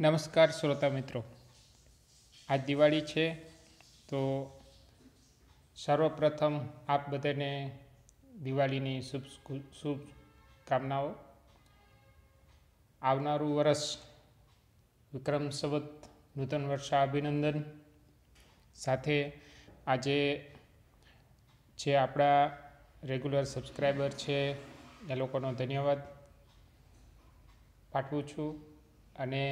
નમસ્કાર શ્રોતા મિત્રો આ દિવાળી છે તો સર્વપ્રથમ આપ બધાને દિવાળીની શુભ શુભકામનાઓ આવનારું વર્ષ વિક્રમ સંવત નૂતન વર્ષા અભિનંદન સાથે આજે જે આપણા રેગ્યુલર સબસ્ક્રાઈબર છે એ લોકોનો ધન્યવાદ પાઠવું છું અને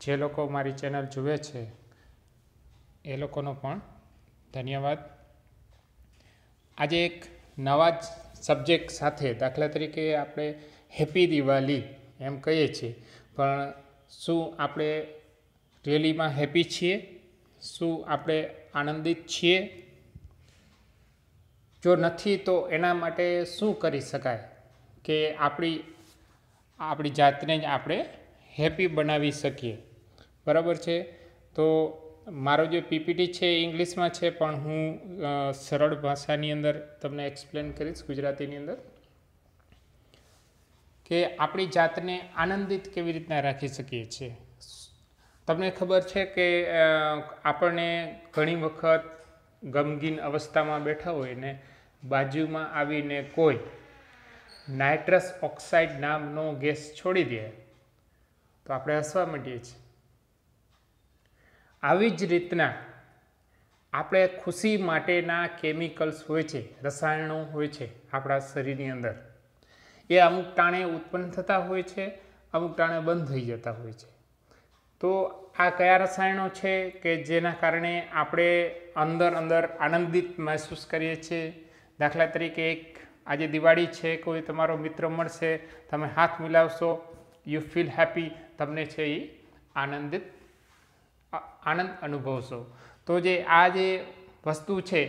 જે લોકો મારી ચેનલ જુએ છે એ લોકોનો પણ ધન્યવાદ આજે એક નવા જ સબ્જેક્ટ સાથે દાખલા તરીકે આપણે હેપી દિવાળી એમ કહીએ છીએ પણ શું આપણે રેલીમાં હેપી છીએ શું આપણે આનંદિત છીએ જો નથી તો એના માટે શું કરી શકાય કે આપણી આપણી જાતને જ આપણે હેપી બનાવી શકીએ બરાબર છે તો મારો જે પીપીટી છે એ ઇંગ્લિશમાં છે પણ હું સરળ ભાષાની અંદર તમને એક્સપ્લેન કરીશ ગુજરાતીની અંદર કે આપણી જાતને આનંદિત કેવી રીતના રાખી શકીએ છીએ તમને ખબર છે કે આપણને ઘણી વખત ગમગીન અવસ્થામાં બેઠા હોય ને બાજુમાં આવીને કોઈ નાઇટ્રસ ઓક્સાઇડ નામનો ગેસ છોડી દે તો આપણે હસવા માંડીએ છીએ આવી જ રીતના આપણે ખુશી માટેના કેમિકલ્સ હોય છે રસાયણો હોય છે આપણા શરીરની અંદર એ અમુક ટાણે ઉત્પન્ન થતા હોય છે અમુક ટાણે બંધ થઈ જતા હોય છે તો આ કયા રસાયણો છે કે જેના કારણે આપણે અંદર અંદર આનંદિત મહેસૂસ કરીએ છીએ દાખલા તરીકે એક આજે દિવાળી છે કોઈ તમારો મિત્ર મળશે તમે હાથ મિલાવશો યુ ફીલ હેપી તમને છે એ આનંદિત આનંદ અનુભવશો તો જે આ જે વસ્તુ છે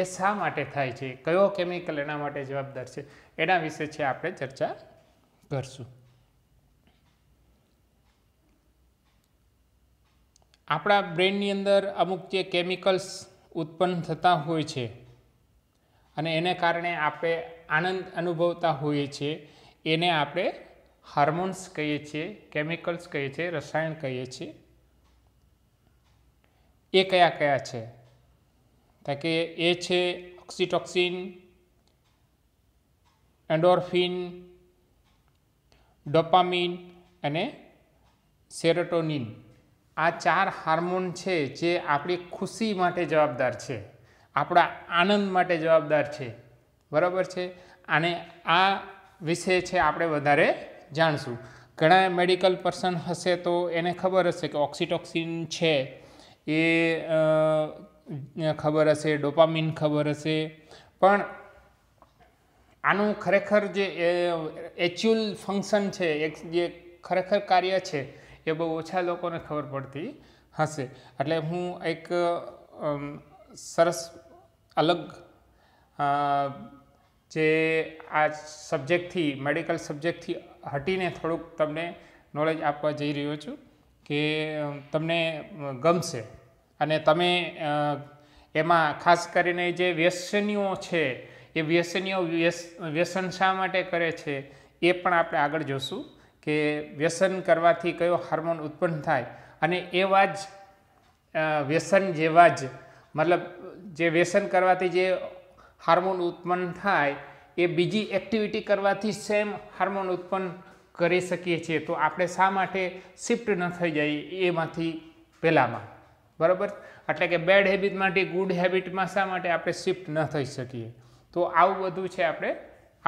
એ શા માટે થાય છે કયો કેમિકલ એના માટે જવાબદાર છે એના વિશે છે આપણે ચર્ચા કરશું આપણા બ્રેનની અંદર અમુક જે કેમિકલ્સ ઉત્પન્ન થતા હોય છે અને એને કારણે આપણે આનંદ અનુભવતા હોઈએ છીએ એને આપણે હાર્મોન્સ કહીએ છીએ કેમિકલ્સ કહીએ છીએ રસાયણ કહીએ છીએ એ કયા કયા છે તો કે એ છે ઓક્સિટોક્સિન એન્ડોર્ફિન ડોપામિન અને સેરોટોનિન આ ચાર હાર્મોન છે જે આપણી ખુશી માટે જવાબદાર છે આપણા આનંદ માટે જવાબદાર છે બરાબર છે અને આ વિષય છે આપણે વધારે જાણશું ઘણા મેડિકલ પર્સન હશે તો એને ખબર હશે કે ઓક્સિટોક્સિન છે એ ખબર હશે ડોપામિન ખબર હશે પણ આનું ખરેખર જે એચ્યુઅલ ફંક્શન છે એક જે ખરેખર કાર્ય છે એ બહુ ઓછા લોકોને ખબર પડતી હશે એટલે હું એક સરસ અલગ જે આ સબ્જેક્ટથી મેડિકલ સબ્જેક્ટથી હટીને થોડુંક તમને નોલેજ આપવા જઈ રહ્યો છું કે તમને ગમશે અને તમે એમાં ખાસ કરીને જે વ્યસનીઓ છે એ વ્યસનીઓ વ્યસન શા માટે કરે છે એ પણ આપણે આગળ જોશું કે વ્યસન કરવાથી કયો હાર્મોન ઉત્પન્ન થાય અને એવા જ વ્યસન જેવા જ મતલબ જે વ્યસન કરવાથી જે હાર્મોન ઉત્પન્ન થાય એ બીજી એક્ટિવિટી કરવાથી સેમ હાર્મોન ઉત્પન્ન કરી શકીએ છીએ તો આપણે શા માટે શિફ્ટ ન થઈ જઈએ એમાંથી પહેલાંમાં બરાબર એટલે કે બેડ હેબિટમાંથી ગુડ હેબિટમાં શા માટે આપણે શિફ્ટ ન થઈ શકીએ તો આવું બધું છે આપણે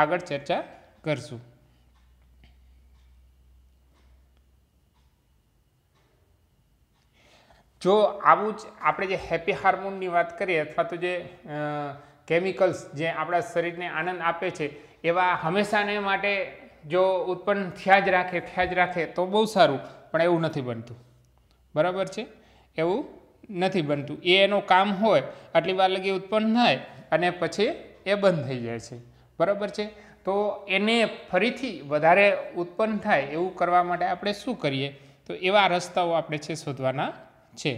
આગળ ચર્ચા કરશું જો આવું જ આપણે જે હેપી હાર્મોનની વાત કરીએ અથવા તો જે કેમિકલ્સ જે આપણા શરીરને આનંદ આપે છે એવા હંમેશાને માટે જો ઉત્પન્ન થયા જ રાખે થયા જ રાખે તો બહુ સારું પણ એવું નથી બનતું બરાબર છે એવું નથી બનતું એ એનું કામ હોય આટલી વાર લગી ઉત્પન્ન થાય અને પછી એ બંધ થઈ જાય છે બરાબર છે તો એને ફરીથી વધારે ઉત્પન્ન થાય એવું કરવા માટે આપણે શું કરીએ તો એવા રસ્તાઓ આપણે છે શોધવાના છે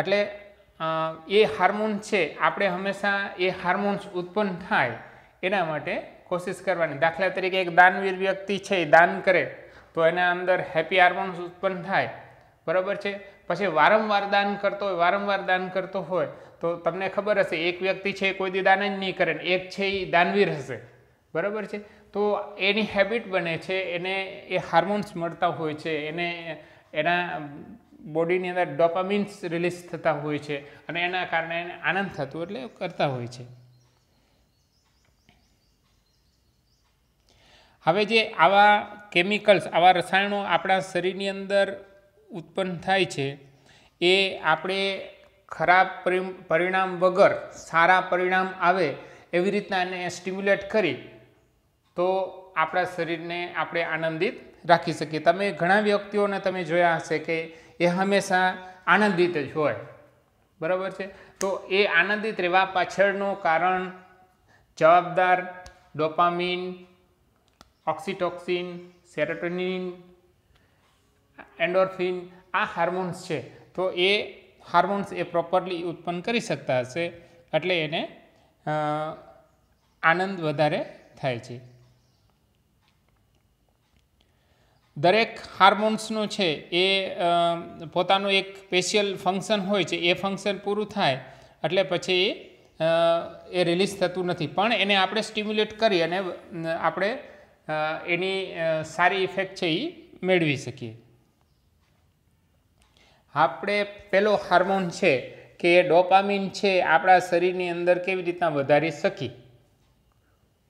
એટલે એ હાર્મોન છે આપણે હંમેશા એ હાર્મોન્સ ઉત્પન્ન થાય એના માટે કોશિશ કરવાની દાખલા તરીકે એક દાનવીર વ્યક્તિ છે એ દાન કરે તો એના અંદર હેપી હાર્મોન્સ ઉત્પન્ન થાય બરાબર છે પછી વારંવાર દાન કરતો હોય વારંવાર દાન કરતો હોય તો તમને ખબર હશે એક વ્યક્તિ છે કોઈ દી દાન જ નહીં કરે એક છે એ દાનવીર હશે બરાબર છે તો એની હેબિટ બને છે એને એ હાર્મોન્સ મળતા હોય છે એને એના બોડીની અંદર ડોપામિન્સ રિલીઝ થતા હોય છે અને એના કારણે એને આનંદ થતું એટલે કરતા હોય છે હવે જે આવા કેમિકલ્સ આવા રસાયણો આપણા શરીરની અંદર ઉત્પન્ન થાય છે એ આપણે ખરાબ પરિણામ વગર સારા પરિણામ આવે એવી રીતના એને સ્ટિમ્યુલેટ કરી તો આપણા શરીરને આપણે આનંદિત રાખી શકીએ તમે ઘણા વ્યક્તિઓને તમે જોયા હશે કે એ હંમેશા આનંદિત જ હોય બરાબર છે તો એ આનંદિત રહેવા પાછળનું કારણ જવાબદાર ડોપામિન ઓક્સિટોક્સિન સેરોટોનિન એન્ડોર્ફિન આ હાર્મોન્સ છે તો એ હાર્મોન્સ એ પ્રોપરલી ઉત્પન્ન કરી શકતા હશે એટલે એને આનંદ વધારે થાય છે દરેક હાર્મોન્સનું છે એ પોતાનું એક સ્પેશિયલ ફંક્શન હોય છે એ ફંક્શન પૂરું થાય એટલે પછી એ રિલીઝ થતું નથી પણ એને આપણે સ્ટિમ્યુલેટ કરી અને આપણે એની સારી ઇફેક્ટ છે એ મેળવી શકીએ આપણે પહેલો હાર્મોન છે કે ડોપામિન છે આપણા શરીરની અંદર કેવી રીતના વધારી શકી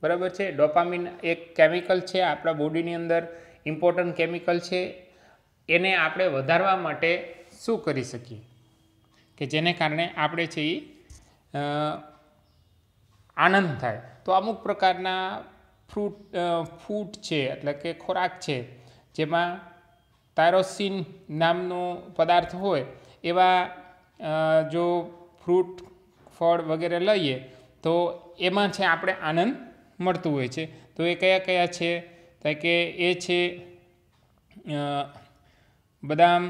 બરાબર છે ડોપામિન એક કેમિકલ છે આપણા બોડીની અંદર ઇમ્પોર્ટન્ટ કેમિકલ છે એને આપણે વધારવા માટે શું કરી શકીએ કે જેને કારણે આપણે છે એ આનંદ થાય તો અમુક પ્રકારના ફ્રૂટ ફૂટ છે એટલે કે ખોરાક છે જેમાં તાયરોસિન નામનો પદાર્થ હોય એવા જો ફ્રૂટ ફળ વગેરે લઈએ તો એમાં છે આપણે આનંદ મળતું હોય છે તો એ કયા કયા છે તો કે એ છે બદામ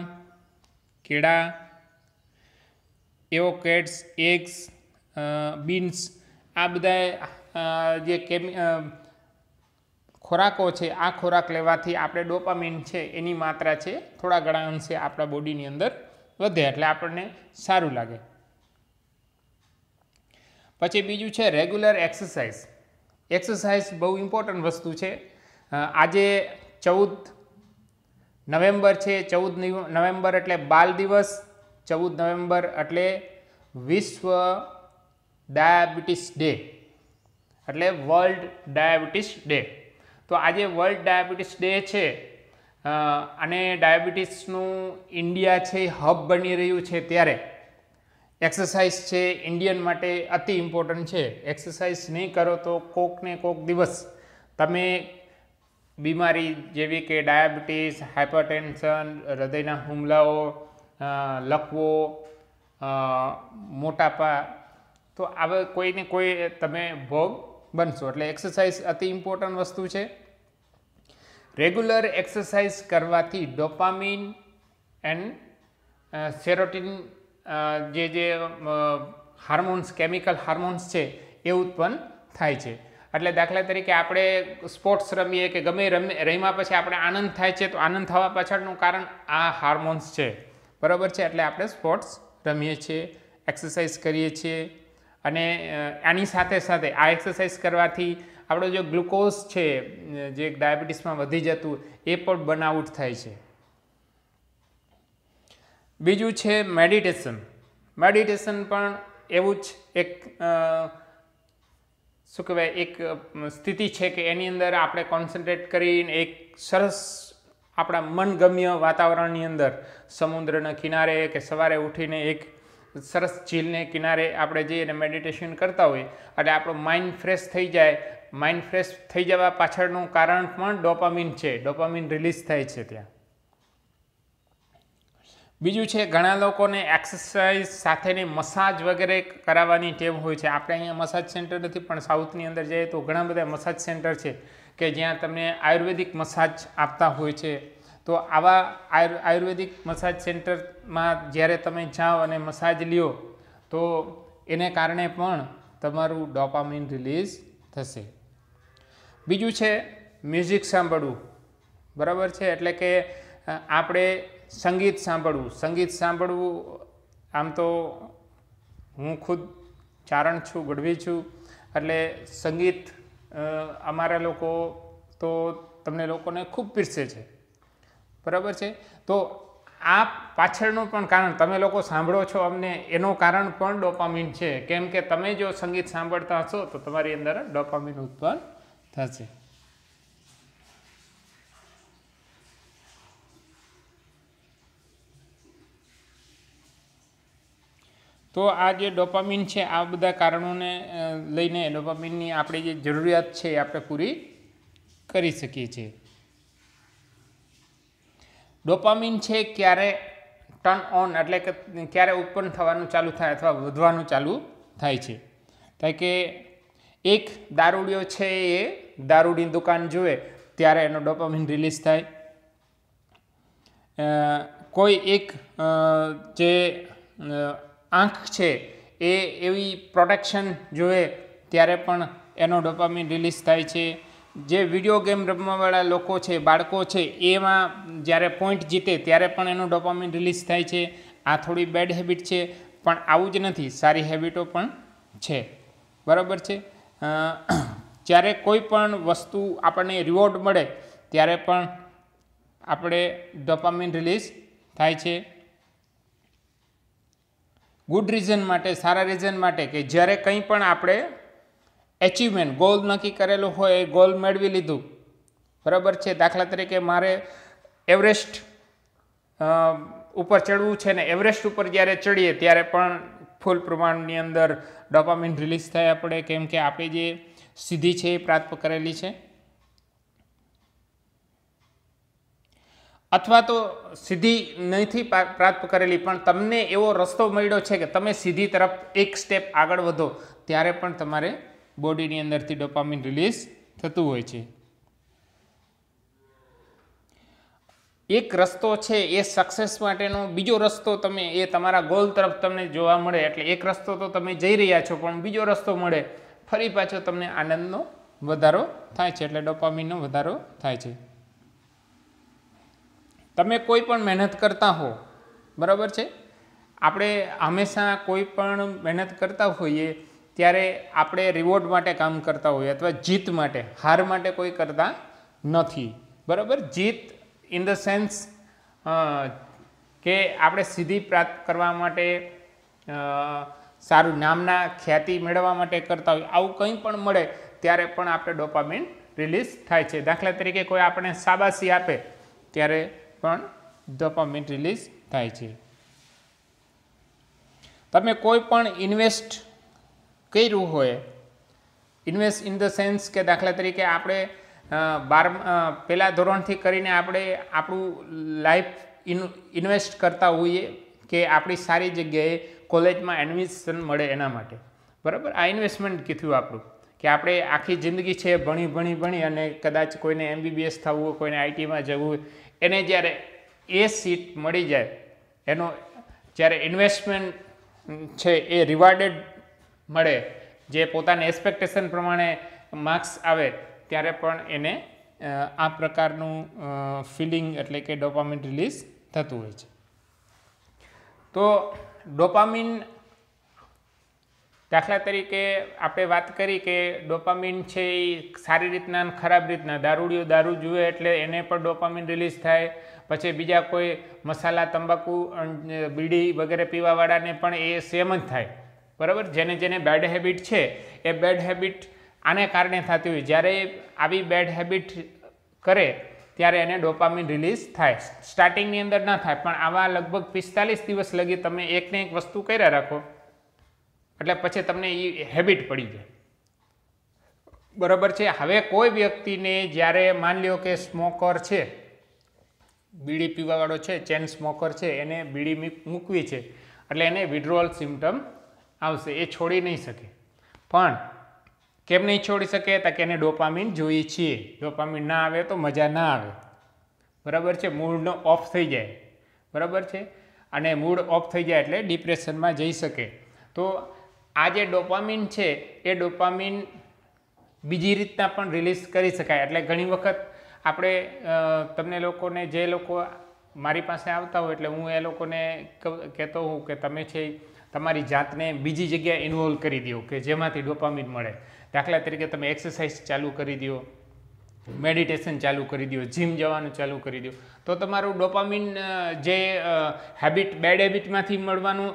કેળા એવોકેટ્સ એગ્સ બીન્સ આ બધા જે કેમી ખોરાકો છે આ ખોરાક લેવાથી આપણે ડોપામિન છે એની માત્રા છે થોડા ઘણા અંશે આપણા બોડીની અંદર વધે એટલે આપણને સારું લાગે પછી બીજું છે રેગ્યુલર એક્સરસાઇઝ એક્સરસાઇઝ બહુ ઇમ્પોર્ટન્ટ વસ્તુ છે આજે ચૌદ નવેમ્બર છે ચૌદ નવેમ્બર એટલે બાલ દિવસ ચૌદ નવેમ્બર એટલે વિશ્વ ડાયાબિટીસ ડે એટલે વર્લ્ડ ડાયાબિટીસ ડે તો આજે વર્લ્ડ ડાયાબિટીસ ડે છે અને ડાયાબિટીસનું ઇન્ડિયા છે હબ બની રહ્યું છે ત્યારે એક્સરસાઇઝ છે ઇન્ડિયન માટે અતિ ઇમ્પોર્ટન્ટ છે એક્સરસાઇઝ નહીં કરો તો કોકને કોક દિવસ તમે બીમારી જેવી કે ડાયાબિટીસ હાઇપરટેન્શન હૃદયના હુમલાઓ લખવો મોટાપા તો આવા કોઈને કોઈ તમે ભોગ બનશો એટલે એક્સરસાઇઝ અતિ ઇમ્પોર્ટન્ટ વસ્તુ છે રેગ્યુલર એક્સરસાઇઝ કરવાથી ડોપામિન એન્ડ સેરોટિન જે જે હાર્મોન્સ કેમિકલ હાર્મોન્સ છે એ ઉત્પન્ન થાય છે એટલે દાખલા તરીકે આપણે સ્પોર્ટ્સ રમીએ કે ગમે રમી રમ્યા પછી આપણે આનંદ થાય છે તો આનંદ થવા પાછળનું કારણ આ હાર્મોન્સ છે બરાબર છે એટલે આપણે સ્પોર્ટ્સ રમીએ છીએ એક્સરસાઇઝ કરીએ છીએ અને આની સાથે સાથે આ એક્સરસાઇઝ કરવાથી આપણો જે ગ્લુકોઝ છે જે ડાયાબિટીસમાં વધી જતું એ પણ બનાઉટ થાય છે બીજું છે મેડિટેશન મેડિટેશન પણ એવું જ એક શું કહેવાય એક સ્થિતિ છે કે એની અંદર આપણે કોન્સન્ટ્રેટ કરીને એક સરસ આપણા મનગમ્ય વાતાવરણની અંદર સમુદ્રના કિનારે કે સવારે ઉઠીને એક સરસ ઝીલને કિનારે આપણે જઈએ અને મેડિટેશન કરતા હોઈએ એટલે આપણું માઇન્ડ ફ્રેશ થઈ જાય માઇન્ડ ફ્રેશ થઈ જવા પાછળનું કારણ પણ ડોપામિન છે ડોપામિન રિલીઝ થાય છે ત્યાં બીજું છે ઘણા લોકોને એક્સરસાઇઝ સાથેની મસાજ વગેરે કરાવવાની ટેવ હોય છે આપણે અહીંયા મસાજ સેન્ટર નથી પણ સાઉથની અંદર જઈએ તો ઘણા બધા મસાજ સેન્ટર છે કે જ્યાં તમને આયુર્વેદિક મસાજ આપતા હોય છે તો આવા આયુર્વેદિક મસાજ સેન્ટરમાં જ્યારે તમે જાઓ અને મસાજ લ્યો તો એને કારણે પણ તમારું ડોપામિન રિલીઝ થશે બીજું છે મ્યુઝિક સાંભળવું બરાબર છે એટલે કે આપણે સંગીત સાંભળવું સંગીત સાંભળવું આમ તો હું ખુદ ચારણ છું ગઢવી છું એટલે સંગીત અમારા લોકો તો તમને લોકોને ખૂબ પીરસે છે બરાબર છે તો આ પાછળનું પણ કારણ તમે લોકો સાંભળો છો અમને એનું કારણ પણ ડોપામિન છે કેમ કે તમે જો સંગીત સાંભળતા હશો તો તમારી અંદર ડોપામિન ઉત્પન્ન થશે તો આ જે ડોપામિન છે આ બધા કારણોને લઈને ડોપામિનની આપણી જે જરૂરિયાત છે એ આપણે પૂરી કરી શકીએ છીએ ડોપામિન છે ક્યારે ટર્ન ઓન એટલે કે ક્યારે ઉત્પન્ન થવાનું ચાલુ થાય અથવા વધવાનું ચાલુ થાય છે કારણ કે એક દારૂડિયો છે એ દારૂડીની દુકાન જુએ ત્યારે એનો ડોપામિન રિલીઝ થાય કોઈ એક જે આંખ છે એ એવી પ્રોટેક્શન જોવે ત્યારે પણ એનો ડોપામિન રિલીઝ થાય છે જે વિડીયો ગેમ રમવાવાળા લોકો છે બાળકો છે એમાં જ્યારે પોઈન્ટ જીતે ત્યારે પણ એનું ડોપામિન રિલીઝ થાય છે આ થોડી બેડ હેબિટ છે પણ આવું જ નથી સારી હેબિટો પણ છે બરાબર છે જ્યારે કોઈ પણ વસ્તુ આપણને રિવોર્ડ મળે ત્યારે પણ આપણે ડોપામિન રિલીઝ થાય છે ગુડ રીઝન માટે સારા રીઝન માટે કે જ્યારે કંઈ પણ આપણે એચિવમેન્ટ ગોલ નક્કી કરેલું હોય એ ગોલ મેળવી લીધું બરાબર છે દાખલા તરીકે મારે એવરેસ્ટ ઉપર ચડવું છે ને એવરેસ્ટ ઉપર જ્યારે ચડીએ ત્યારે પણ ફૂલ પ્રમાણની અંદર ડોપામિન રિલીઝ થયા આપણે કેમ કે આપણે જે સીધી છે એ પ્રાપ્ત કરેલી છે અથવા તો સીધી નથી પ્રાપ્ત કરેલી પણ તમને એવો રસ્તો મળ્યો છે કે તમે સીધી તરફ એક સ્ટેપ આગળ વધો ત્યારે પણ તમારે બોડીની અંદરથી ડોપામિન રિલીઝ થતું હોય છે એક રસ્તો છે એ સક્સેસ માટેનો બીજો રસ્તો તમે એ તમારા ગોલ તરફ તમને જોવા મળે એટલે એક રસ્તો તો તમે જઈ રહ્યા છો પણ બીજો રસ્તો મળે ફરી પાછો તમને આનંદનો વધારો થાય છે એટલે ડોપામિનનો વધારો થાય છે તમે કોઈ પણ મહેનત કરતા હો બરાબર છે આપણે હંમેશા કોઈ પણ મહેનત કરતા હોઈએ ત્યારે આપણે રિવોર્ડ માટે કામ કરતા હોઈએ અથવા જીત માટે હાર માટે કોઈ કરતા નથી બરાબર જીત ઇન ધ સેન્સ કે આપણે સીધી પ્રાપ્ત કરવા માટે સારું નામના ખ્યાતિ મેળવવા માટે કરતા હોય આવું કંઈ પણ મળે ત્યારે પણ આપણે ડોપામિન રિલીઝ થાય છે દાખલા તરીકે કોઈ આપણે સાબાસી આપે ત્યારે પણ ડોપામિન રિલીઝ થાય છે તમે કોઈ પણ ઇન્વેસ્ટ કર્યું હોય ઇન્વેસ્ટ ઇન ધ સેન્સ કે દાખલા તરીકે આપણે બાર પહેલાં ધોરણથી કરીને આપણે આપણું લાઈફ ઇન્વેસ્ટ કરતા હોઈએ કે આપણી સારી જગ્યાએ કોલેજમાં એડમિશન મળે એના માટે બરાબર આ ઇન્વેસ્ટમેન્ટ કીધું આપણું કે આપણે આખી જિંદગી છે ભણી ભણી ભણી અને કદાચ કોઈને એમબીબીએસ થવું હોય કોઈને આઈટીમાં જવું હોય એને જ્યારે એ સીટ મળી જાય એનો જ્યારે ઇન્વેસ્ટમેન્ટ છે એ રિવાર્ડેડ મળે જે પોતાને એક્સપેક્ટેશન પ્રમાણે માર્ક્સ આવે ત્યારે પણ એને આ પ્રકારનું ફિલિંગ એટલે કે ડોપામિન રિલીઝ થતું હોય છે તો ડોપામિન દાખલા તરીકે આપણે વાત કરી કે ડોપામિન છે એ સારી રીતના ખરાબ રીતના દારૂડિયો દારૂ જુએ એટલે એને પણ ડોપામિન રિલીઝ થાય પછી બીજા કોઈ મસાલા તંબાકુ બીડી વગેરે પીવાવાળાને પણ એ સેમ જ થાય બરાબર જેને જેને બેડ હેબિટ છે એ બેડ હેબિટ આને કારણે થતી હોય જ્યારે આવી બેડ હેબિટ કરે ત્યારે એને ડોપામિન રિલીઝ થાય સ્ટાર્ટિંગની અંદર ના થાય પણ આવા લગભગ પિસ્તાલીસ દિવસ લગી તમે એકને એક વસ્તુ કર્યા રાખો એટલે પછી તમને એ હેબિટ પડી જાય બરાબર છે હવે કોઈ વ્યક્તિને જ્યારે માન લ્યો કે સ્મોકર છે બીડી પીવાવાળો છે ચેન સ્મોકર છે એને બીડી મૂકવી છે એટલે એને વિડ્રોઅલ સિમ્ટમ આવશે એ છોડી નહીં શકે પણ કેમ નહીં છોડી શકે તો કે એને ડોપામિન જોઈએ છીએ ડોપામિન ના આવે તો મજા ના આવે બરાબર છે મૂડનો ઓફ થઈ જાય બરાબર છે અને મૂડ ઓફ થઈ જાય એટલે ડિપ્રેશનમાં જઈ શકે તો આ જે ડોપામિન છે એ ડોપામિન બીજી રીતના પણ રિલીઝ કરી શકાય એટલે ઘણી વખત આપણે તમને લોકોને જે લોકો મારી પાસે આવતા હોય એટલે હું એ લોકોને કહેતો હોઉં કે તમે છે તમારી જાતને બીજી જગ્યાએ ઇન્વોલ્વ કરી દો કે જેમાંથી ડોપામિન મળે દાખલા તરીકે તમે એક્સરસાઇઝ ચાલુ કરી દો મેડિટેશન ચાલુ કરી દો જીમ જવાનું ચાલુ કરી દો તો તમારું ડોપામિન જે હેબિટ બેડ હેબિટમાંથી મળવાનું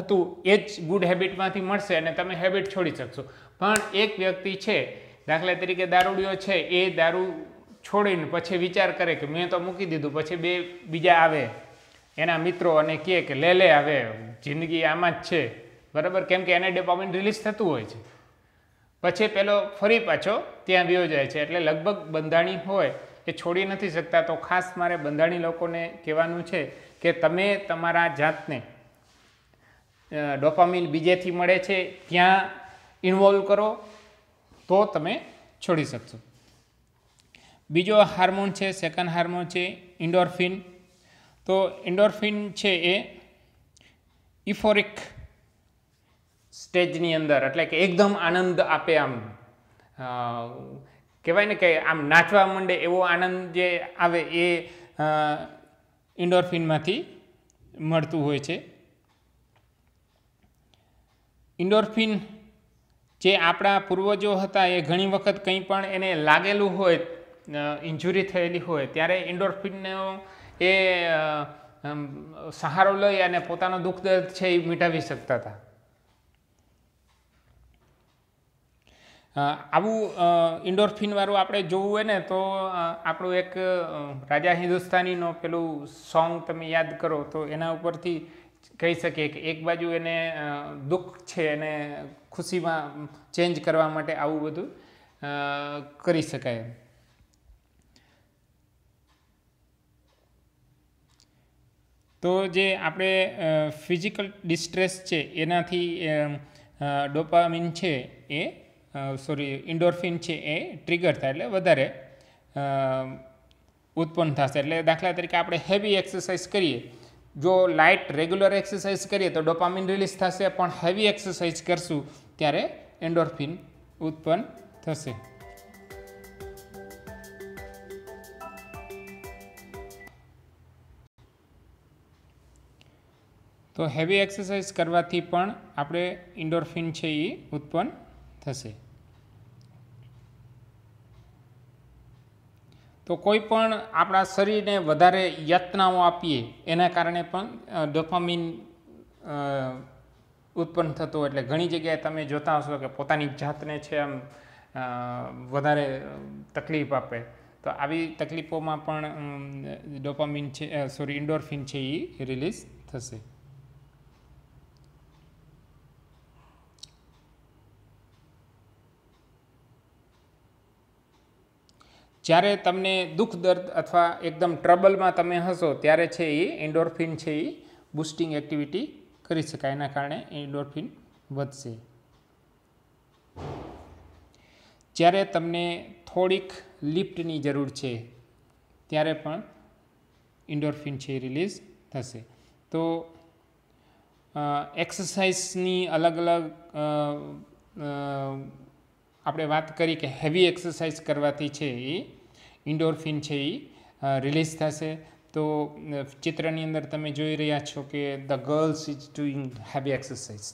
હતું એ જ ગુડ હેબિટમાંથી મળશે અને તમે હેબિટ છોડી શકશો પણ એક વ્યક્તિ છે દાખલા તરીકે દારૂડિયો છે એ દારૂ છોડીને પછી વિચાર કરે કે મેં તો મૂકી દીધું પછી બે બીજા આવે એના મિત્રો અને કહે કે લે લે હવે જિંદગી આમાં જ છે બરાબર કેમ કે એને ડેપામેન્ટ રિલીઝ થતું હોય છે પછી પેલો ફરી પાછો ત્યાં વ્યો જાય છે એટલે લગભગ બંધાણી હોય એ છોડી નથી શકતા તો ખાસ મારે બંધાણી લોકોને કહેવાનું છે કે તમે તમારા જાતને ડોપામિન બીજેથી મળે છે ત્યાં ઇન્વોલ્વ કરો તો તમે છોડી શકશો બીજો હાર્મોન છે સેકન્ડ હાર્મોન છે ઇન્ડોરફિન તો એન્ડોર્ફિન છે એ ઇફોરિક સ્ટેજની અંદર એટલે કે એકદમ આનંદ આપે આમ કહેવાય ને કે આમ નાચવા માંડે એવો આનંદ જે આવે એ ઇન્ડોરફિનમાંથી મળતું હોય છે ઇન્ડોરફિન જે આપણા પૂર્વજો હતા એ ઘણી વખત કંઈ પણ એને લાગેલું હોય ઇન્જુરી થયેલી હોય ત્યારે ઇન્ડોરફિનનો એ સહારો લઈ અને પોતાનો દુઃખ દર્દ છે એ મિટાવી શકતા હતા આવું ઇન્ડોરફિનવાળું આપણે જોવું હોય ને તો આપણું એક રાજા હિન્દુસ્તાનીનો પેલું સોંગ તમે યાદ કરો તો એના ઉપરથી કહી શકીએ કે એક બાજુ એને દુઃખ છે એને ખુશીમાં ચેન્જ કરવા માટે આવું બધું કરી શકાય એમ તો જે આપણે ફિઝિકલ ડિસ્ટ્રેસ છે એનાથી ડોપામિન છે એ સોરી ઇન્ડોરફિન છે એ ટ્રિગર થાય એટલે વધારે ઉત્પન્ન થશે એટલે દાખલા તરીકે આપણે હેવી એક્સરસાઇઝ કરીએ જો લાઇટ રેગ્યુલર એક્સરસાઇઝ કરીએ તો ડોપામિન રિલીઝ થશે પણ હેવી એક્સરસાઇઝ કરશું ત્યારે એન્ડોરફિન ઉત્પન્ન થશે તો હેવી એક્સરસાઇઝ કરવાથી પણ આપણે ઇન્ડોરફિન છે એ ઉત્પન્ન થશે તો કોઈ પણ આપણા શરીરને વધારે યાતનાઓ આપીએ એના કારણે પણ ડોપામિન ઉત્પન્ન થતો એટલે ઘણી જગ્યાએ તમે જોતા હશો કે પોતાની જાતને છે આમ વધારે તકલીફ આપે તો આવી તકલીફોમાં પણ ડોપામિન છે સોરી ઇન્ડોરફિન છે એ રિલીઝ થશે જ્યારે તમને દુઃખ દર્દ અથવા એકદમ ટ્રબલમાં તમે હશો ત્યારે છે એ એન્ડોર્ફિન છે એ બુસ્ટિંગ એક્ટિવિટી કરી શકાય એના કારણે એન્ડોર્ફિન વધશે જ્યારે તમને થોડીક લિફ્ટની જરૂર છે ત્યારે પણ ઇન્ડોર્ફિન છે રિલીઝ થશે તો એક્સરસાઇઝની અલગ અલગ આપણે વાત કરી કે હેવી એક્સરસાઇઝ કરવાથી છે એ ઇન્ડોરફિન છે એ રિલીઝ થશે તો ચિત્રની અંદર તમે જોઈ રહ્યા છો કે the girls is doing heavy exercise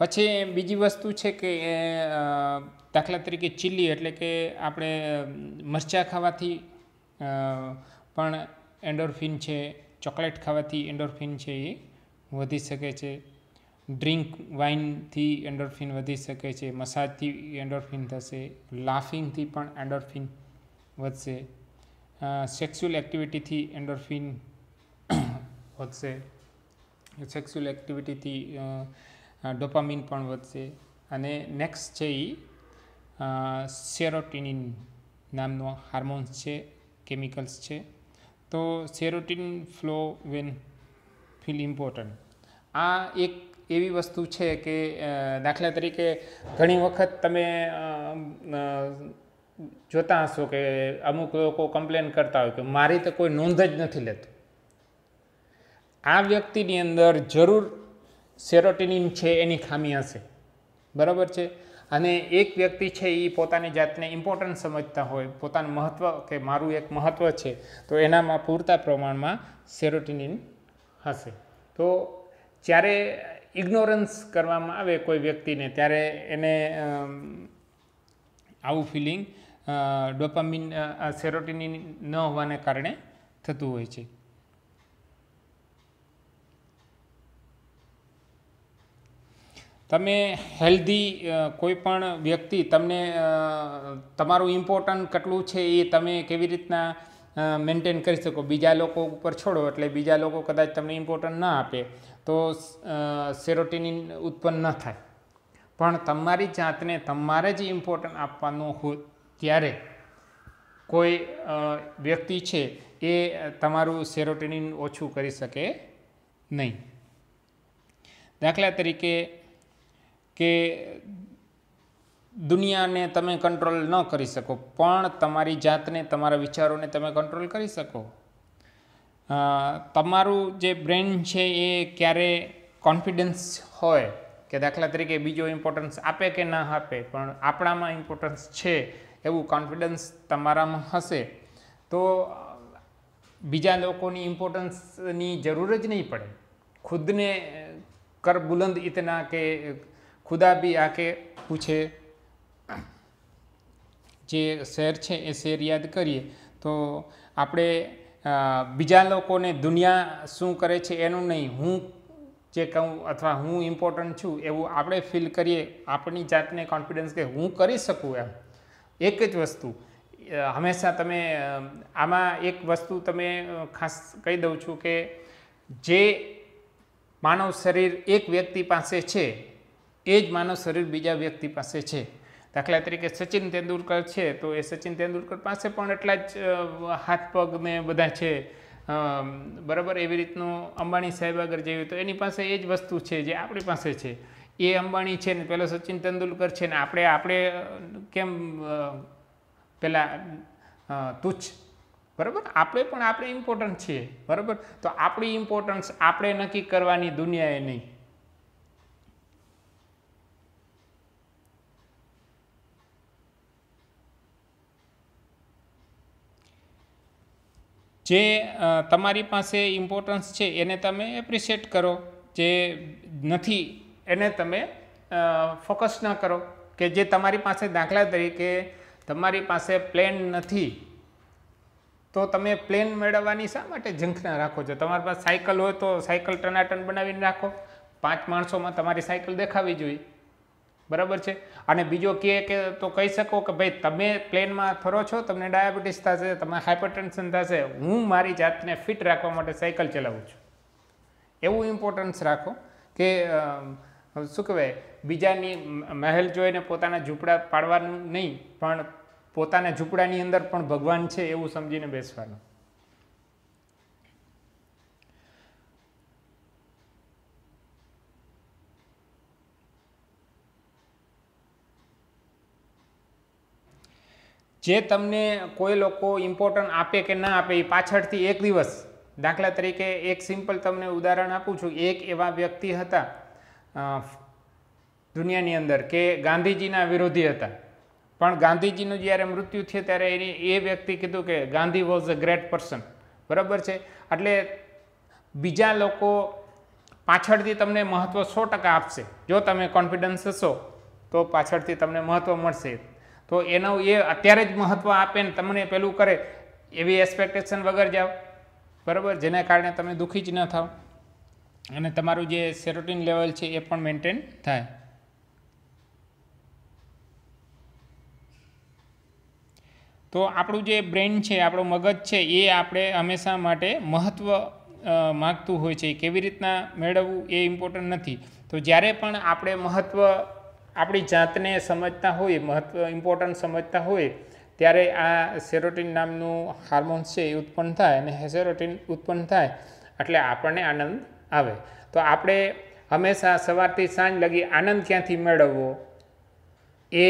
પછી બીજી વસ્તુ છે કે દાખલા તરીકે ચીલી એટલે કે આપણે મરચાં ખાવાથી પણ એન્ડોરફિન છે ચોકલેટ ખાવાથી એન્ડોરફિન છે એ વધી શકે છે ડ્રિંક વાઇનથી એન્ડોરફિન વધી શકે છે મસાજથી એન્ડોરફિન થશે લાફિંગથી પણ એન્ડોરફિન વધશે સેક્સ્યુઅલ એક્ટિવિટીથી એન્ડોરફિન વધશે સેક્સ્યુઅલ એક્ટિવિટીથી ડોપામિન પણ વધશે અને નેક્સ્ટ છે એ સેરોટિનિન નામનો હાર્મોન્સ છે કેમિકલ્સ છે તો serotonin flow when feel important આ એક એવી વસ્તુ છે કે દાખલા તરીકે ઘણી વખત તમે જોતા હશો કે અમુક લોકો કમ્પ્લેન કરતા હોય કે મારી તો કોઈ નોંધ જ નથી લેતું આ વ્યક્તિની અંદર જરૂર સેરોટિનિન છે એની ખામી હશે બરાબર છે અને એક વ્યક્તિ છે એ પોતાની જાતને ઇમ્પોર્ટન્ટ સમજતા હોય પોતાનું મહત્ત્વ કે મારું એક મહત્ત્વ છે તો એનામાં પૂરતા પ્રમાણમાં સેરોટિનિન હશે તો જ્યારે ઇગ્નોરન્સ કરવામાં આવે કોઈ વ્યક્તિને ત્યારે એને આવું ફિલિંગ ડોપામિન સેરોટીની ન હોવાને કારણે થતું હોય છે તમે હેલ્ધી કોઈ પણ વ્યક્તિ તમને તમારું ઇમ્પોર્ટન્ટ કેટલું છે એ તમે કેવી રીતના મેન્ટેન કરી શકો બીજા લોકો ઉપર છોડો એટલે બીજા લોકો કદાચ તમને ઇમ્પોર્ટન્ટ ન આપે તો સેરોટીનિન ઉત્પન્ન ન થાય પણ તમારી જાતને તમારે જ ઇમ્પોર્ટન્ટ આપવાનું હોય ત્યારે કોઈ વ્યક્તિ છે એ તમારું સેરોટીનિન ઓછું કરી શકે નહીં દાખલા તરીકે કે દુનિયાને તમે કંટ્રોલ ન કરી શકો પણ તમારી જાતને તમારા વિચારોને તમે કંટ્રોલ કરી શકો તમારું જે બ્રેન છે એ ક્યારે કોન્ફિડન્સ હોય કે દાખલા તરીકે બીજો ઇમ્પોર્ટન્સ આપે કે ના આપે પણ આપણામાં ઇમ્પોર્ટન્સ છે એવું કોન્ફિડન્સ તમારામાં હશે તો બીજા લોકોની ઇમ્પોર્ટન્સની જરૂર જ નહીં પડે ખુદને કર બુલંદ ઇતના કે ખુદા બી આકે પૂછે જે શહેર છે એ શહેર યાદ કરીએ તો આપણે બીજા લોકોને દુનિયા શું કરે છે એનું નહીં હું જે કહું અથવા હું ઇમ્પોર્ટન્ટ છું એવું આપણે ફીલ કરીએ આપણી જાતને કોન્ફિડન્સ કે હું કરી શકું એમ એક જ વસ્તુ હંમેશા તમે આમાં એક વસ્તુ તમે ખાસ કહી દઉં છું કે જે માનવ શરીર એક વ્યક્તિ પાસે છે એ જ માનવ શરીર બીજા વ્યક્તિ પાસે છે દાખલા તરીકે સચિન તેંડુલકર છે તો એ સચિન તેંડુલકર પાસે પણ એટલા જ હાથ પગ ને બધા છે બરાબર એવી રીતનું અંબાણી સાહેબ આગળ જઈએ તો એની પાસે એ જ વસ્તુ છે જે આપણી પાસે છે એ અંબાણી છે ને પેલો સચિન તેંડુલકર છે ને આપણે આપણે કેમ પેલા તુચ્છ બરાબર આપણે પણ આપણે ઇમ્પોર્ટન્ટ છીએ બરાબર તો આપણી ઇમ્પોર્ટન્સ આપણે નક્કી કરવાની દુનિયાએ નહીં જે તમારી પાસે ઇમ્પોર્ટન્સ છે એને તમે એપ્રિશિએટ કરો જે નથી એને તમે ફોકસ ન કરો કે જે તમારી પાસે દાખલા તરીકે તમારી પાસે પ્લેન નથી તો તમે પ્લેન મેળવવાની શા માટે ઝંખના રાખો છો તમારી પાસે સાયકલ હોય તો સાયકલ ટનાટન બનાવીને રાખો પાંચ માણસોમાં તમારી સાયકલ દેખાવી જોઈએ બરાબર છે અને બીજો કહે કે તો કહી શકો કે ભાઈ તમે પ્લેનમાં ફરો છો તમને ડાયાબિટીસ થશે તમે હાઇપરટેન્શન થશે હું મારી જાતને ફિટ રાખવા માટે સાયકલ ચલાવું છું એવું ઇમ્પોર્ટન્સ રાખો કે શું કહેવાય બીજાની મહેલ જોઈને પોતાના ઝૂંપડા પાડવાનું નહીં પણ પોતાના ઝૂંપડાની અંદર પણ ભગવાન છે એવું સમજીને બેસવાનું જે તમને કોઈ લોકો ઇમ્પોર્ટન્ટ આપે કે ના આપે એ પાછળથી એક દિવસ દાખલા તરીકે એક સિમ્પલ તમને ઉદાહરણ આપું છું એક એવા વ્યક્તિ હતા દુનિયાની અંદર કે ગાંધીજીના વિરોધી હતા પણ ગાંધીજીનું જ્યારે મૃત્યુ થયું ત્યારે એની એ વ્યક્તિ કીધું કે Gandhi was a great person બરાબર છે એટલે બીજા લોકો પાછળથી તમને મહત્ત્વ સો ટકા આપશે જો તમે કોન્ફિડન્સ હશો તો પાછળથી તમને મહત્ત્વ મળશે તો એનું એ અત્યારે જ મહત્ત્વ આપે ને તમને પેલું કરે એવી એક્સપેક્ટેશન વગર જાઓ બરાબર જેના કારણે તમે દુઃખી જ ન થાઓ અને તમારું જે સેરોટીન લેવલ છે એ પણ મેન્ટેન થાય તો આપણું જે બ્રેન છે આપણું મગજ છે એ આપણે હંમેશા માટે મહત્ત્વ માગતું હોય છે કેવી રીતના મેળવવું એ ઇમ્પોર્ટન્ટ નથી તો જ્યારે પણ આપણે મહત્ત્વ આપણી જાતને સમજતા હોય મહત્વ ઇમ્પોર્ટન્ટ સમજતા હોય ત્યારે આ સેરોટીન નામનું હાર્મોન્સ છે એ ઉત્પન્ન થાય અને સેરોટીન ઉત્પન્ન થાય એટલે આપણને આનંદ આવે તો આપણે હંમેશા સવારથી સાંજ લગી આનંદ ક્યાંથી મેળવવો એ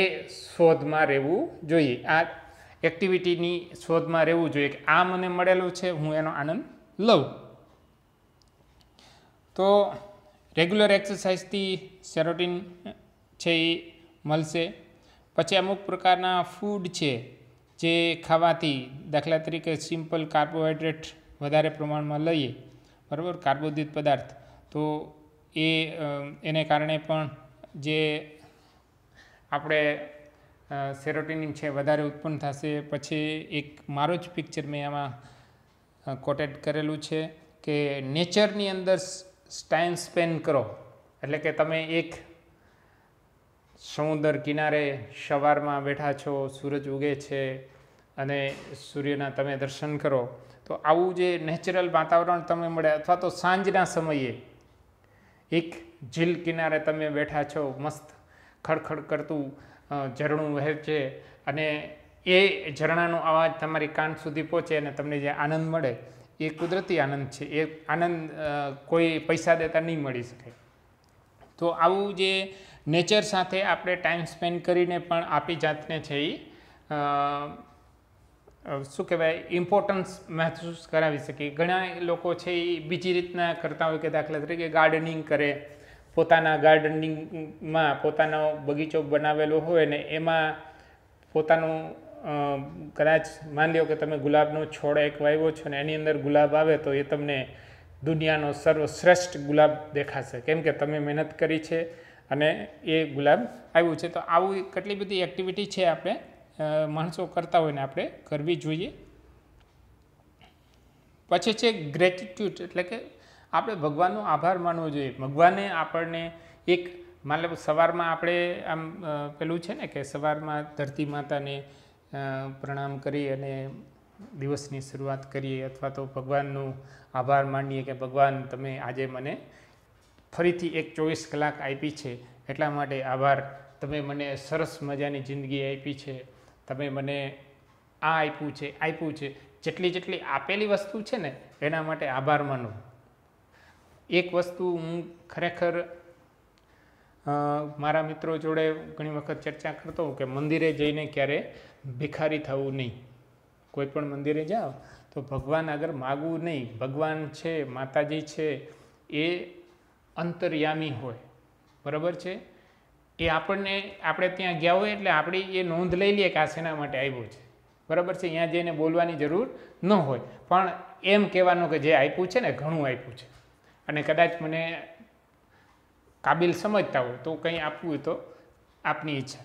શોધમાં રહેવું જોઈએ આ એક્ટિવિટીની શોધમાં રહેવું જોઈએ કે આ મને મળેલું છે હું એનો આનંદ લઉં તો રેગ્યુલર એક્સરસાઇઝથી સેરોટીન છે એ મળશે પછી અમુક પ્રકારના ફૂડ છે જે ખાવાથી દાખલા તરીકે સિમ્પલ કાર્બોહાઈડ્રેટ વધારે પ્રમાણમાં લઈએ બરાબર કાર્બોદિત પદાર્થ તો એ એને કારણે પણ જે આપણે સેરોટિનિન છે વધારે ઉત્પન્ન થશે પછી એક મારો જ પિક્ચર મેં આમાં કોટેડ કરેલું છે કે નેચરની અંદર ટાઈમ સ્પેન્ડ કરો એટલે કે તમે એક સમુદર કિનારે સવારમાં બેઠા છો સૂરજ ઉગે છે અને સૂર્યના તમે દર્શન કરો તો આવું જે નેચરલ વાતાવરણ તમે મળે અથવા તો સાંજના સમયે એક ઝીલ કિનારે તમે બેઠા છો મસ્ત ખડખડ કરતું ઝરણું વહે છે અને એ ઝરણાનો અવાજ તમારી કાન સુધી પહોંચે અને તમને જે આનંદ મળે એ કુદરતી આનંદ છે એ આનંદ કોઈ પૈસા દેતા નહીં મળી શકે તો આવું જે નેચર સાથે આપણે ટાઈમ સ્પેન્ડ કરીને પણ આપી જાતને છે એ શું કહેવાય ઇમ્પોર્ટન્સ મહેસૂસ કરાવી શકીએ ઘણા લોકો છે એ બીજી રીતના કરતા હોય કે દાખલા તરીકે ગાર્ડનિંગ કરે પોતાના ગાર્ડનિંગમાં પોતાનો બગીચો બનાવેલો હોય ને એમાં પોતાનું કદાચ માની લો કે તમે ગુલાબનો છોડ એક વાવ્યો છો ને એની અંદર ગુલાબ આવે તો એ તમને દુનિયાનો સર્વશ્રેષ્ઠ ગુલાબ દેખાશે કેમ કે તમે મહેનત કરી છે અને એ ગુલાબ આવ્યું છે તો આવું કેટલી બધી એક્ટિવિટી છે આપણે માણસો કરતા હોઈને આપણે કરવી જોઈએ પછી છે ગ્રેટિટ્યૂડ એટલે કે આપણે ભગવાનનો આભાર માનવો જોઈએ ભગવાને આપણને એક મતલબ સવારમાં આપણે આમ પેલું છે ને કે સવારમાં ધરતી માતાને પ્રણામ કરી અને દિવસની શરૂઆત કરીએ અથવા તો ભગવાનનું આભાર માનીએ કે ભગવાન તમે આજે મને ફરીથી એક ચોવીસ કલાક આપી છે એટલા માટે આભાર તમે મને સરસ મજાની જિંદગી આપી છે તમે મને આ આપ્યું છે આપ્યું છે જેટલી જેટલી આપેલી વસ્તુ છે ને એના માટે આભાર માનો એક વસ્તુ હું ખરેખર મારા મિત્રો જોડે ઘણી વખત ચર્ચા કરતો કે મંદિરે જઈને ક્યારે ભિખારી થવું નહીં કોઈ પણ મંદિરે જાઓ તો ભગવાન આગળ માગવું નહીં ભગવાન છે માતાજી છે એ અંતર્યામી હોય બરાબર છે એ આપણને આપણે ત્યાં ગયા હોય એટલે આપણી એ નોંધ લઈ લઈએ કે આ શેના માટે આવ્યો છે બરાબર છે ત્યાં જઈને બોલવાની જરૂર ન હોય પણ એમ કહેવાનું કે જે આપ્યું છે ને ઘણું આપ્યું છે અને કદાચ મને કાબિલ સમજતા હોય તો કંઈ આપવું હોય તો આપની ઈચ્છા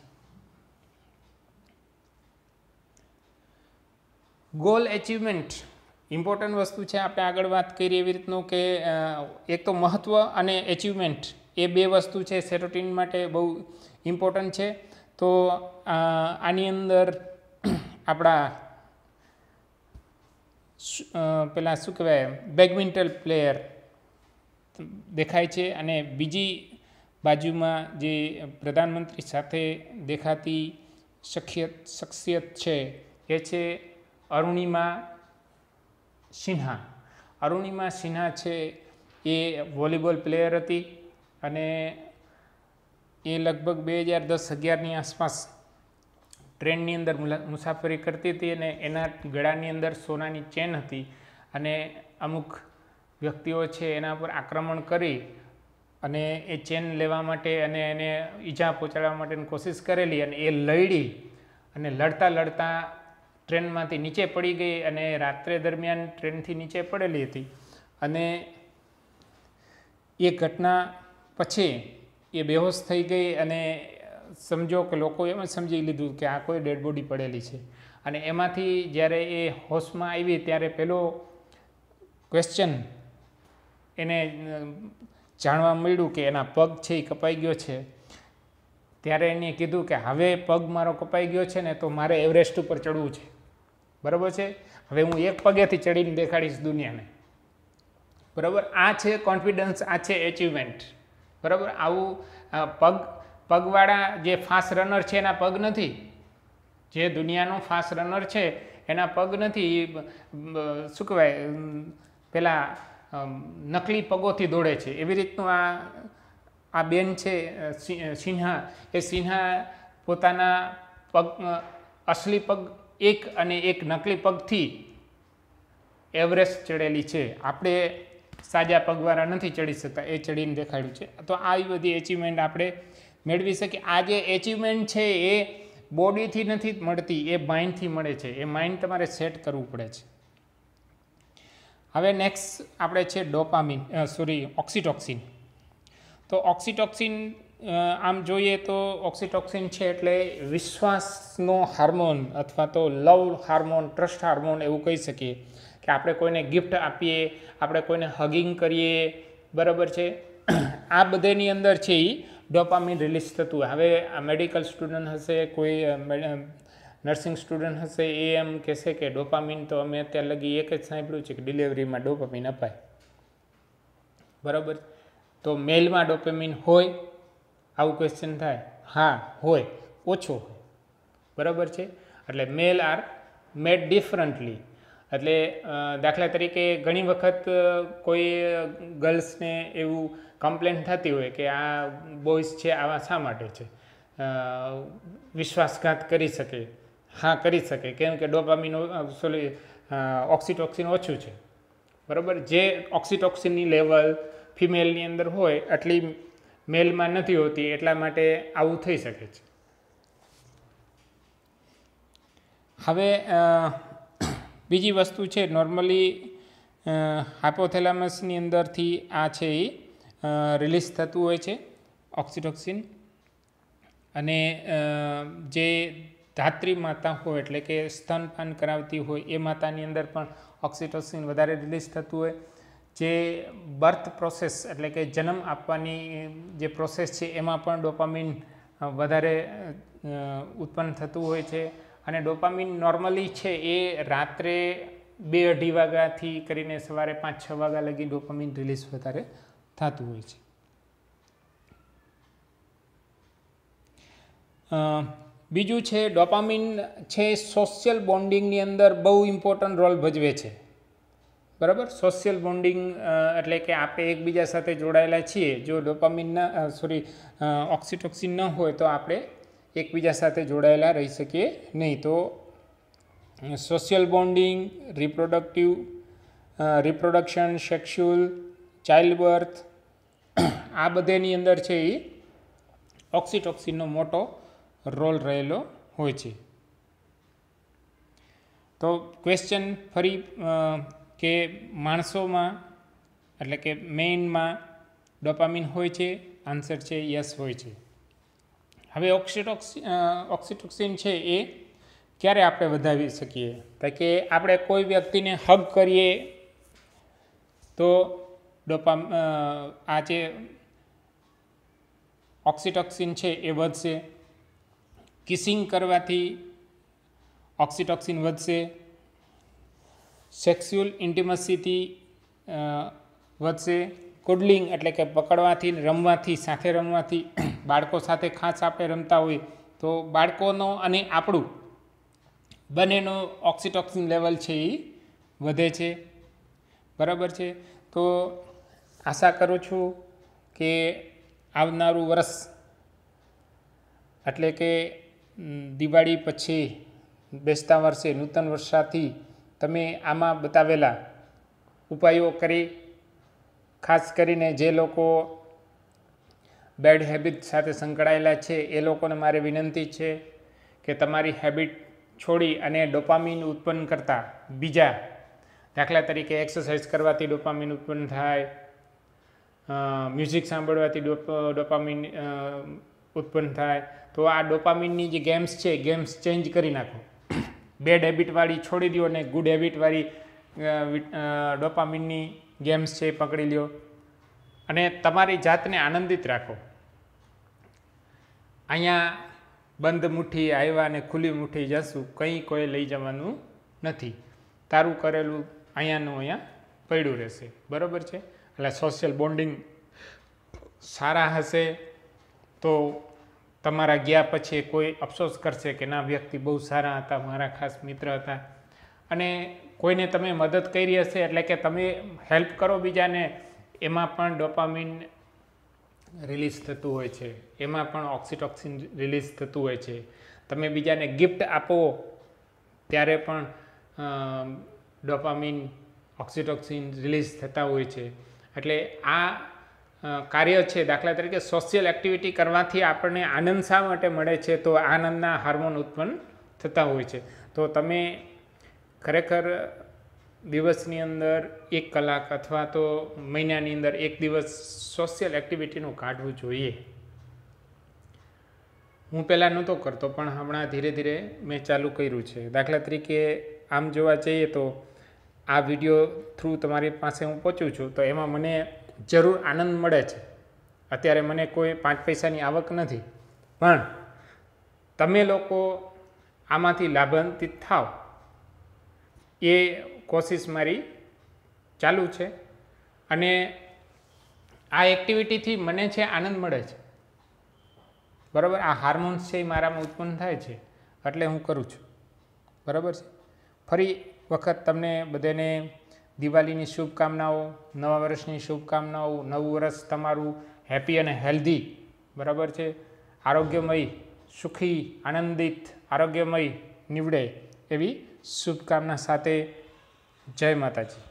ગોલ એચિવમેન્ટ ઇમ્પોર્ટન્ટ વસ્તુ છે આપણે આગળ વાત કરીએ એવી રીતનું કે એક તો મહત્ત્વ અને એચિવમેન્ટ એ બે વસ્તુ છે સેરોટીન માટે બહુ ઇમ્પોર્ટન્ટ છે તો આની અંદર આપણા પેલા શું કહેવાય બેડમિન્ટન પ્લેયર દેખાય છે અને બીજી બાજુમાં જે પ્રધાનમંત્રી સાથે દેખાતી શખ્યત શખ્સિયત છે એ છે અરુણિમા સિન્હા અરુણિમા સિન્હા છે એ વોલીબોલ પ્લેયર હતી અને એ લગભગ બે હજાર દસ અગિયારની આસપાસ ટ્રેનની અંદર મુસાફરી કરતી હતી અને એના ગળાની અંદર સોનાની ચેન હતી અને અમુક વ્યક્તિઓ છે એના પર આક્રમણ કરી અને એ ચેન લેવા માટે અને એને ઈજા પહોંચાડવા માટેની કોશિશ કરેલી અને એ લડી અને લડતા લડતા ટ્રેનમાંથી નીચે પડી ગઈ અને રાત્રે દરમિયાન ટ્રેનથી નીચે પડેલી હતી અને એ ઘટના પછી એ બેહોશ થઈ ગઈ અને સમજો કે લોકો એમ જ સમજી લીધું કે આ કોઈ ડેડ બોડી પડેલી છે અને એમાંથી જ્યારે એ હોશમાં આવી ત્યારે પેલો ક્વેશ્ચન એને જાણવા મળ્યું કે એના પગ છે એ કપાઈ ગયો છે ત્યારે એને કીધું કે હવે પગ મારો કપાઈ ગયો છે ને તો મારે એવરેસ્ટ ઉપર ચડવું છે બરાબર છે હવે હું એક પગેથી ચડીને દેખાડીશ દુનિયાને બરાબર આ છે કોન્ફિડન્સ આ છે એચિવમેન્ટ બરાબર આવું પગ પગવાળા જે ફાસ્ટ રનર છે એના પગ નથી જે દુનિયાનો ફાસ્ટ રનર છે એના પગ નથી શું કહેવાય પેલા નકલી પગોથી દોડે છે એવી રીતનું આ આ બેન છે સિન્હા એ સિન્હા પોતાના પગ અસલી પગ એક અને એક નકલી પગથી એવરેસ્ટ ચડેલી છે આપણે સાજા પગવાળા નથી ચડી શકતા એ ચડીને દેખાડ્યું છે તો આવી બધી એચિવમેન્ટ આપણે મેળવી શકીએ આ જે એચિવમેન્ટ છે એ બોડીથી નથી મળતી એ માઇન્ડથી મળે છે એ માઇન્ડ તમારે સેટ કરવું પડે છે હવે નેક્સ્ટ આપણે છે ડોપામિન સોરી ઓક્સિટોક્સિન તો ઓક્સિટોક્સિન આમ જોઈએ તો ઓક્સિટોક્સિન છે એટલે વિશ્વાસનો હાર્મોન અથવા તો લવ હાર્મોન ટ્રસ્ટ હાર્મોન એવું કહી શકીએ કે આપણે કોઈને ગિફ્ટ આપીએ આપણે કોઈને હગિંગ કરીએ બરાબર છે આ બધેની અંદર છે એ ડોપામિન રિલીઝ થતું હવે આ મેડિકલ સ્ટુડન્ટ હશે કોઈ નર્સિંગ સ્ટુડન્ટ હશે એ એમ કહેશે કે ડોપામિન તો અમે અત્યાર લગી એક જ સાંભળ્યું છે કે ડિલિવરીમાં ડોપામિન અપાય બરાબર તો મેલમાં ડોપામિન હોય આવું ક્વેશ્ચન થાય હા હોય ઓછો હોય બરાબર છે એટલે મેલ આર મેડ ડિફરન્ટલી એટલે દાખલા તરીકે ઘણી વખત કોઈ ગર્લ્સને એવું કમ્પ્લેન થતી હોય કે આ બોયઝ છે આવા શા માટે છે વિશ્વાસઘાત કરી શકે હા કરી શકે કેમ કે ડોપામીનો સોરી ઓક્સિટોક્સિન ઓછું છે બરાબર જે ઓક્સિટોક્સિનની લેવલ ફિમેલની અંદર હોય આટલી મેલમાં નથી હોતી એટલા માટે આવું થઈ શકે છે હવે બીજી વસ્તુ છે નોર્મલી હાઇપોથેલામસની અંદરથી આ છે એ રિલીઝ થતું હોય છે ઓક્સિટોક્સિન અને જે ધાત્રી માતા હોય એટલે કે સ્તનપાન કરાવતી હોય એ માતાની અંદર પણ ઓક્સિટોક્સિન વધારે રિલીઝ થતું હોય જે બર્થ પ્રોસેસ એટલે કે જન્મ આપવાની જે પ્રોસેસ છે એમાં પણ ડોપામિન વધારે ઉત્પન્ન થતું હોય છે અને ડોપામિન નોર્મલી છે એ રાત્રે બે અઢી વાગ્યાથી કરીને સવારે પાંચ છ વાગ્યા લગી ડોપામિન રિલીઝ વધારે થતું હોય છે બીજું છે ડોપામિન છે સોશિયલ બોન્ડિંગની અંદર બહુ ઇમ્પોર્ટન્ટ રોલ ભજવે છે બરાબર સોશિયલ બોન્ડિંગ એટલે કે આપણે એકબીજા સાથે જોડાયેલા છીએ જો ડોપામિન ના સોરી ઓક્સિટોક્સિન ન હોય તો આપણે એકબીજા સાથે જોડાયેલા રહી શકીએ નહીં તો social bonding reproductive reproduction sexual child birth આ બધેની અંદર છે એ ઓક્સિટોક્સિનનો મોટો રોલ રહેલો હોય છે તો ક્વેશ્ચન ફરી કે માણસોમાં એટલે કે મેઇનમાં ડોપામિન હોય છે આન્સર છે યસ હોય છે હવે ઓક્સિટોક્સિ ઓક્સિટોક્સિન છે એ ક્યારે આપણે વધાવી શકીએ તો કે આપણે કોઈ વ્યક્તિને હગ કરીએ તો ડોપા આ જે ઓક્સિટોક્સિન છે એ વધશે કિસિંગ કરવાથી ઓક્સિટોક્સિન વધશે સેક્સ્યુઅલ ઇન્ટિમસીથી વધશે કુડલિંગ એટલે કે પકડવાથી રમવાથી સાથે રમવાથી બાળકો સાથે ખાસ આપણે રમતા હોઈએ તો બાળકોનો અને આપણું બંનેનો ઓક્સિટોક્સિન લેવલ છે એ વધે છે બરાબર છે તો આશા કરું છું કે આવનારું વર્ષ એટલે કે દિવાળી પછી બેસતા વર્ષે નૂતન વર્ષાથી તમે આમાં બતાવેલા ઉપાયો કરી ખાસ કરીને જે લોકો બેડ હેબિટ સાથે સંકળાયેલા છે એ લોકોને મારે વિનંતી છે કે તમારી હેબિટ છોડી અને ડોપામિન ઉત્પન્ન કરતા બીજા દાખલા તરીકે એક્સરસાઇઝ કરવાથી ડોપામિન ઉત્પન્ન થાય મ્યુઝિક સાંભળવાથી ડોપ ડોપામિન ઉત્પન્ન થાય તો આ ડોપામિનની જે ગેમ્સ છે ગેમ્સ ચેન્જ કરી નાખો બેડ હેબિટવાળી છોડી દો અને ગુડ હેબિટવાળી ડોપામિનની ગેમ્સ છે પકડી લ્યો અને તમારી જાતને આનંદિત રાખો અહીંયા બંધ મુઠ્ઠી આવ્યા અને ખુલ્લી મુઠ્ઠી જશું કંઈ કોઈ લઈ જવાનું નથી તારું કરેલું અહીંયાનું અહીંયા પડ્યું રહેશે બરાબર છે એટલે સોશિયલ બોન્ડિંગ સારા હશે તો તમારા ગયા પછી કોઈ અફસોસ કરશે કે ના વ્યક્તિ બહુ સારા હતા મારા ખાસ મિત્ર હતા અને કોઈને તમે મદદ કરી હશે એટલે કે તમે હેલ્પ કરો બીજાને એમાં પણ ડોપામિન રિલીઝ થતું હોય છે એમાં પણ ઓક્સિટોક્સિન રિલીઝ થતું હોય છે તમે બીજાને ગિફ્ટ આપો ત્યારે પણ ડોપામિન ઓક્સિટોક્સિન રિલીઝ થતા હોય છે એટલે આ કાર્ય છે દાખલા તરીકે સોશિયલ એક્ટિવિટી કરવાથી આપણને આનંદ શા માટે મળે છે તો આનંદના હાર્મોન ઉત્પન્ન થતા હોય છે તો તમે ખરેખર દિવસની અંદર એક કલાક અથવા તો મહિનાની અંદર એક દિવસ સોશિયલ એક્ટિવિટીનું કાઢવું જોઈએ હું પહેલાં નહોતો કરતો પણ હમણાં ધીરે ધીરે મેં ચાલુ કર્યું છે દાખલા તરીકે આમ જોવા જઈએ તો આ વિડીયો થ્રુ તમારી પાસે હું પહોંચું છું તો એમાં મને જરૂર આનંદ મળે છે અત્યારે મને કોઈ પાંચ પૈસાની આવક નથી પણ તમે લોકો આમાંથી લાભાન્વિત થાવ એ કોશિશ મારી ચાલુ છે અને આ એક્ટિવિટીથી મને છે આનંદ મળે છે બરાબર આ હાર્મોન્સ છે એ મારામાં ઉત્પન્ન થાય છે એટલે હું કરું છું બરાબર છે ફરી વખત તમને બધાને દિવાળીની શુભકામનાઓ નવા વર્ષની શુભકામનાઓ નવું વર્ષ તમારું હેપી અને હેલ્ધી બરાબર છે આરોગ્યમય સુખી આનંદિત આરોગ્યમય નીવડે એવી શુભકામના સાથે જય માતાજી